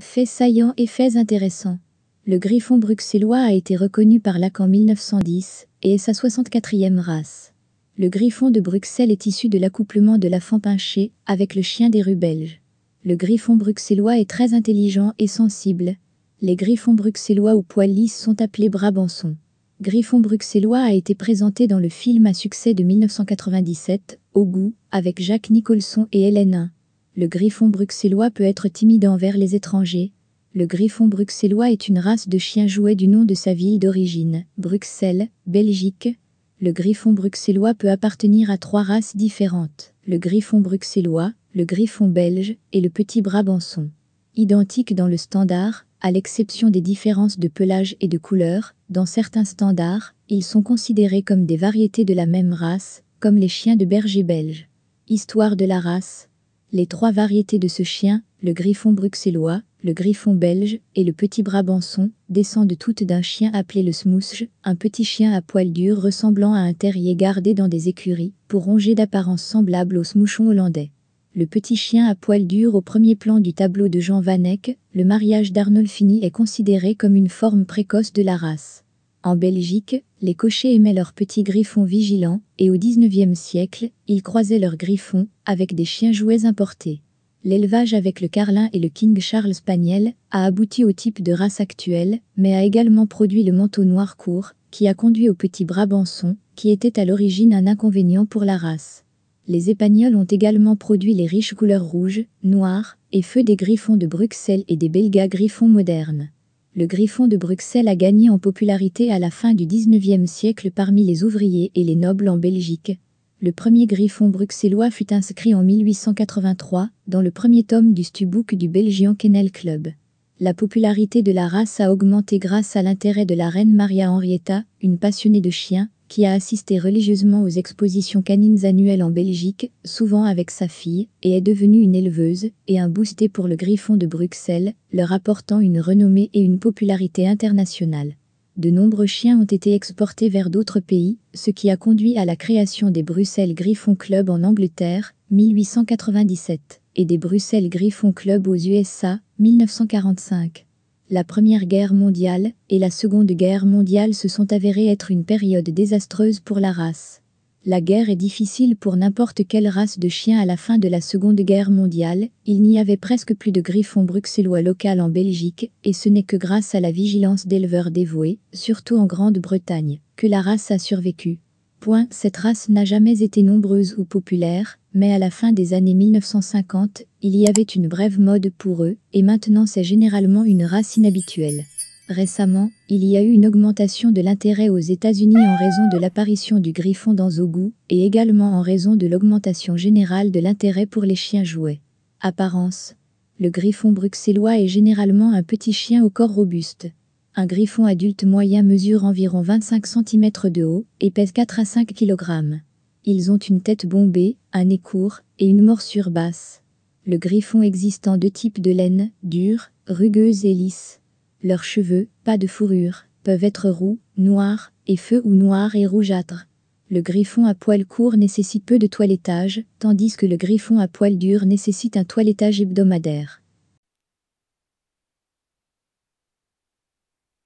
Faits saillants et faits intéressants. Le griffon bruxellois a été reconnu par l'AC en 1910 et est sa 64e race. Le griffon de Bruxelles est issu de l'accouplement de la pinché avec le chien des rues belges. Le griffon bruxellois est très intelligent et sensible. Les griffons bruxellois aux poils lisses sont appelés brabançons. Griffon bruxellois a été présenté dans le film à succès de 1997, Au goût, avec Jacques Nicholson et Hélène le griffon bruxellois peut être timide envers les étrangers. Le griffon bruxellois est une race de chiens jouets du nom de sa ville d'origine, Bruxelles, Belgique. Le griffon bruxellois peut appartenir à trois races différentes, le griffon bruxellois, le griffon belge et le petit brabançon. Identiques dans le standard, à l'exception des différences de pelage et de couleur, dans certains standards, ils sont considérés comme des variétés de la même race, comme les chiens de berger belge. Histoire de la race les trois variétés de ce chien, le griffon bruxellois, le griffon belge et le petit brabançon, descendent toutes d'un chien appelé le smouche, un petit chien à poil dur ressemblant à un terrier gardé dans des écuries, pour ronger d'apparence semblable au smouchon hollandais. Le petit chien à poil dur au premier plan du tableau de Jean Van le mariage d'Arnolfini est considéré comme une forme précoce de la race. En Belgique, les cochers aimaient leurs petits griffons vigilants, et au XIXe siècle, ils croisaient leurs griffons avec des chiens jouets importés. L'élevage avec le Carlin et le King Charles Spaniel a abouti au type de race actuelle, mais a également produit le manteau noir court, qui a conduit au petit Brabançon, qui était à l'origine un inconvénient pour la race. Les Espagnols ont également produit les riches couleurs rouges, noires, et feu des griffons de Bruxelles et des Belgas griffons modernes le griffon de Bruxelles a gagné en popularité à la fin du XIXe siècle parmi les ouvriers et les nobles en Belgique. Le premier griffon bruxellois fut inscrit en 1883 dans le premier tome du Stubook du Belgian Kennel Club. La popularité de la race a augmenté grâce à l'intérêt de la reine Maria Henrietta, une passionnée de chiens, qui a assisté religieusement aux expositions canines annuelles en Belgique, souvent avec sa fille, et est devenue une éleveuse et un boosté pour le Griffon de Bruxelles, leur apportant une renommée et une popularité internationale. De nombreux chiens ont été exportés vers d'autres pays, ce qui a conduit à la création des Bruxelles Griffon Club en Angleterre, 1897, et des Bruxelles Griffon Club aux USA, 1945. La Première Guerre mondiale et la Seconde Guerre mondiale se sont avérées être une période désastreuse pour la race. La guerre est difficile pour n'importe quelle race de chien à la fin de la Seconde Guerre mondiale, il n'y avait presque plus de griffons bruxellois local en Belgique, et ce n'est que grâce à la vigilance d'éleveurs dévoués, surtout en Grande-Bretagne, que la race a survécu. Point. Cette race n'a jamais été nombreuse ou populaire, mais à la fin des années 1950, il y avait une brève mode pour eux, et maintenant c'est généralement une race inhabituelle. Récemment, il y a eu une augmentation de l'intérêt aux États-Unis en raison de l'apparition du griffon dans Zogu et également en raison de l'augmentation générale de l'intérêt pour les chiens jouets. Apparence Le griffon bruxellois est généralement un petit chien au corps robuste. Un griffon adulte moyen mesure environ 25 cm de haut et pèse 4 à 5 kg. Ils ont une tête bombée, un nez court et une morsure basse. Le griffon existe en deux types de laine, dure, rugueuse et lisse. Leurs cheveux, pas de fourrure, peuvent être roux, noirs et feu ou noirs et rougeâtres. Le griffon à poil court nécessite peu de toilettage, tandis que le griffon à poil dur nécessite un toilettage hebdomadaire.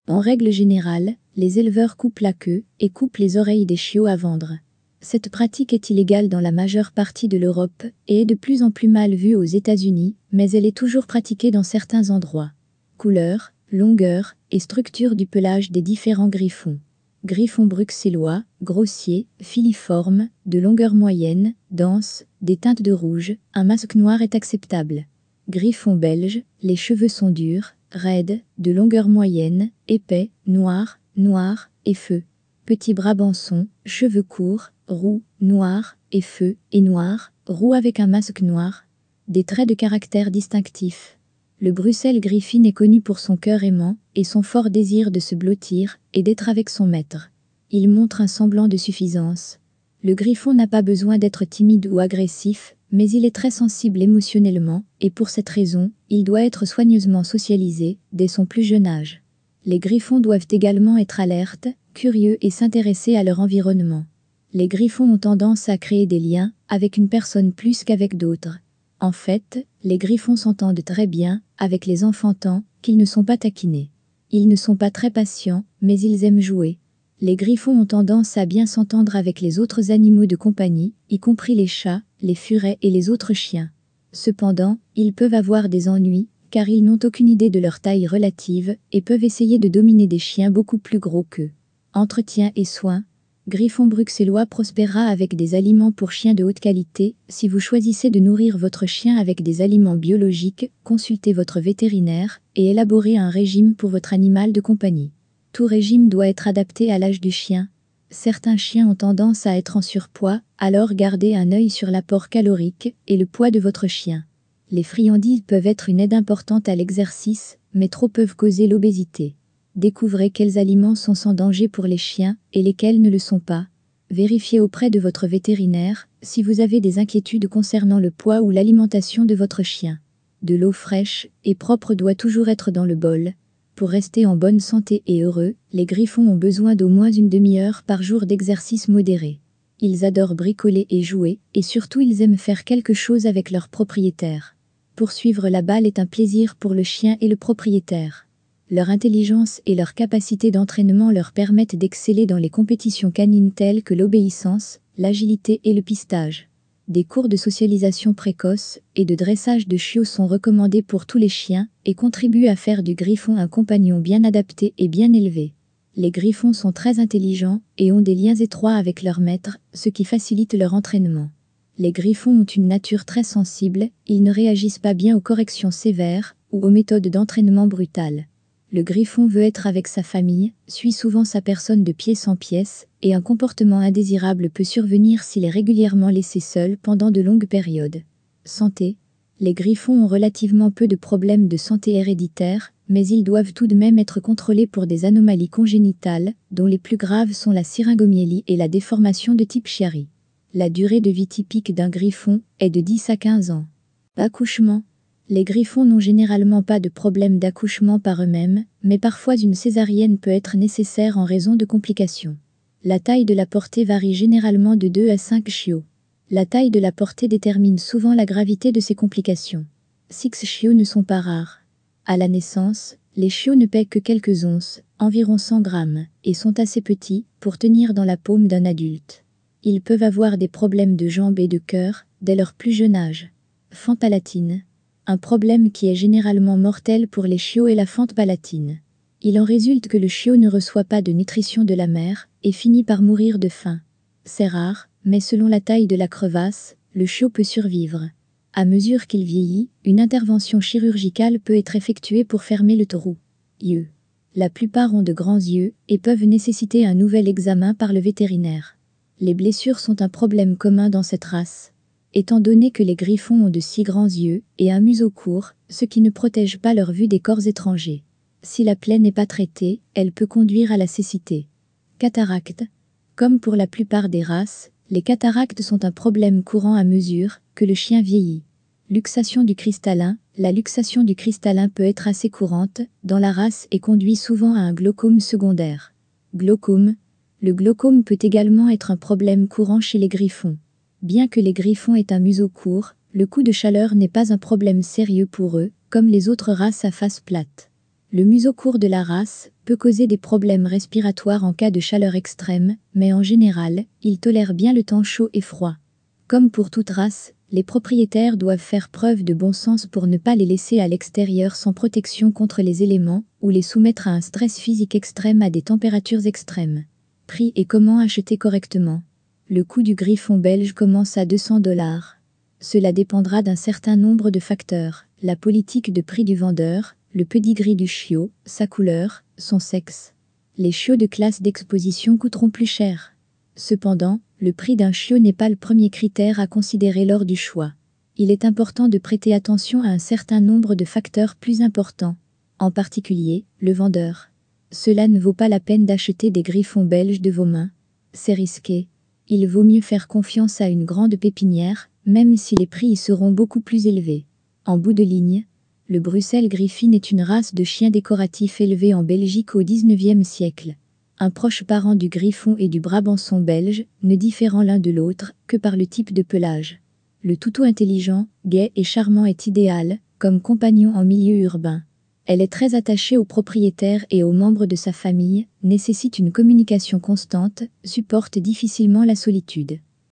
En règle générale, les éleveurs coupent la queue et coupent les oreilles des chiots à vendre. Cette pratique est illégale dans la majeure partie de l'Europe et est de plus en plus mal vue aux États-Unis, mais elle est toujours pratiquée dans certains endroits. Couleur, longueur et structure du pelage des différents griffons. Griffon bruxellois, grossier, filiforme, de longueur moyenne, dense, des teintes de rouge, un masque noir est acceptable. Griffon belge, les cheveux sont durs, raide, de longueur moyenne, épais, noir, noir et feu. Petit brabançon, cheveux courts, roux, noir et feu, et noir, roux avec un masque noir. Des traits de caractère distinctifs. Le Bruxelles Griffin est connu pour son cœur aimant et son fort désir de se blottir et d'être avec son maître. Il montre un semblant de suffisance, le griffon n'a pas besoin d'être timide ou agressif, mais il est très sensible émotionnellement, et pour cette raison, il doit être soigneusement socialisé dès son plus jeune âge. Les griffons doivent également être alertes, curieux et s'intéresser à leur environnement. Les griffons ont tendance à créer des liens avec une personne plus qu'avec d'autres. En fait, les griffons s'entendent très bien avec les enfants tant qu'ils ne sont pas taquinés. Ils ne sont pas très patients, mais ils aiment jouer, les griffons ont tendance à bien s'entendre avec les autres animaux de compagnie, y compris les chats, les furets et les autres chiens. Cependant, ils peuvent avoir des ennuis, car ils n'ont aucune idée de leur taille relative et peuvent essayer de dominer des chiens beaucoup plus gros qu'eux. Entretien et soins. Griffon bruxellois prospérera avec des aliments pour chiens de haute qualité. Si vous choisissez de nourrir votre chien avec des aliments biologiques, consultez votre vétérinaire et élaborez un régime pour votre animal de compagnie. Tout régime doit être adapté à l'âge du chien. Certains chiens ont tendance à être en surpoids, alors gardez un œil sur l'apport calorique et le poids de votre chien. Les friandises peuvent être une aide importante à l'exercice, mais trop peuvent causer l'obésité. Découvrez quels aliments sont sans danger pour les chiens et lesquels ne le sont pas. Vérifiez auprès de votre vétérinaire si vous avez des inquiétudes concernant le poids ou l'alimentation de votre chien. De l'eau fraîche et propre doit toujours être dans le bol, pour rester en bonne santé et heureux, les griffons ont besoin d'au moins une demi-heure par jour d'exercice modéré. Ils adorent bricoler et jouer, et surtout ils aiment faire quelque chose avec leur propriétaire. Poursuivre la balle est un plaisir pour le chien et le propriétaire. Leur intelligence et leur capacité d'entraînement leur permettent d'exceller dans les compétitions canines telles que l'obéissance, l'agilité et le pistage des cours de socialisation précoce et de dressage de chiots sont recommandés pour tous les chiens et contribuent à faire du griffon un compagnon bien adapté et bien élevé. Les griffons sont très intelligents et ont des liens étroits avec leur maître, ce qui facilite leur entraînement. Les griffons ont une nature très sensible, ils ne réagissent pas bien aux corrections sévères ou aux méthodes d'entraînement brutales le griffon veut être avec sa famille, suit souvent sa personne de pièce en pièce, et un comportement indésirable peut survenir s'il est régulièrement laissé seul pendant de longues périodes. Santé Les griffons ont relativement peu de problèmes de santé héréditaire, mais ils doivent tout de même être contrôlés pour des anomalies congénitales, dont les plus graves sont la syringomyélie et la déformation de type Chiari. La durée de vie typique d'un griffon est de 10 à 15 ans. Accouchement les griffons n'ont généralement pas de problème d'accouchement par eux-mêmes, mais parfois une césarienne peut être nécessaire en raison de complications. La taille de la portée varie généralement de 2 à 5 chiots. La taille de la portée détermine souvent la gravité de ces complications. Six chiots ne sont pas rares. À la naissance, les chiots ne paient que quelques onces, environ 100 grammes, et sont assez petits pour tenir dans la paume d'un adulte. Ils peuvent avoir des problèmes de jambes et de cœur dès leur plus jeune âge. Fantalatine, un problème qui est généralement mortel pour les chiots et la fente palatine. Il en résulte que le chiot ne reçoit pas de nutrition de la mère et finit par mourir de faim. C'est rare, mais selon la taille de la crevasse, le chiot peut survivre. À mesure qu'il vieillit, une intervention chirurgicale peut être effectuée pour fermer le trou. Yeux. La plupart ont de grands yeux et peuvent nécessiter un nouvel examen par le vétérinaire. Les blessures sont un problème commun dans cette race étant donné que les griffons ont de si grands yeux et un museau court, ce qui ne protège pas leur vue des corps étrangers. Si la plaie n'est pas traitée, elle peut conduire à la cécité. Cataracte. Comme pour la plupart des races, les cataractes sont un problème courant à mesure que le chien vieillit. Luxation du cristallin. La luxation du cristallin peut être assez courante dans la race et conduit souvent à un glaucome secondaire. Glaucome. Le glaucome peut également être un problème courant chez les griffons. Bien que les griffons aient un museau court, le coup de chaleur n'est pas un problème sérieux pour eux, comme les autres races à face plate. Le museau court de la race peut causer des problèmes respiratoires en cas de chaleur extrême, mais en général, ils tolèrent bien le temps chaud et froid. Comme pour toute race, les propriétaires doivent faire preuve de bon sens pour ne pas les laisser à l'extérieur sans protection contre les éléments ou les soumettre à un stress physique extrême à des températures extrêmes. Prix et comment acheter correctement le coût du griffon belge commence à 200 dollars. Cela dépendra d'un certain nombre de facteurs, la politique de prix du vendeur, le pedigree du chiot, sa couleur, son sexe. Les chiots de classe d'exposition coûteront plus cher. Cependant, le prix d'un chiot n'est pas le premier critère à considérer lors du choix. Il est important de prêter attention à un certain nombre de facteurs plus importants, en particulier le vendeur. Cela ne vaut pas la peine d'acheter des griffons belges de vos mains. C'est risqué. Il vaut mieux faire confiance à une grande pépinière, même si les prix y seront beaucoup plus élevés. En bout de ligne, le Bruxelles Griffin est une race de chiens décoratifs élevés en Belgique au XIXe siècle. Un proche parent du Griffon et du Brabançon belge, ne différant l'un de l'autre que par le type de pelage. Le toutou intelligent, gai et charmant est idéal, comme compagnon en milieu urbain. Elle est très attachée aux propriétaires et aux membres de sa famille, nécessite une communication constante, supporte difficilement la solitude.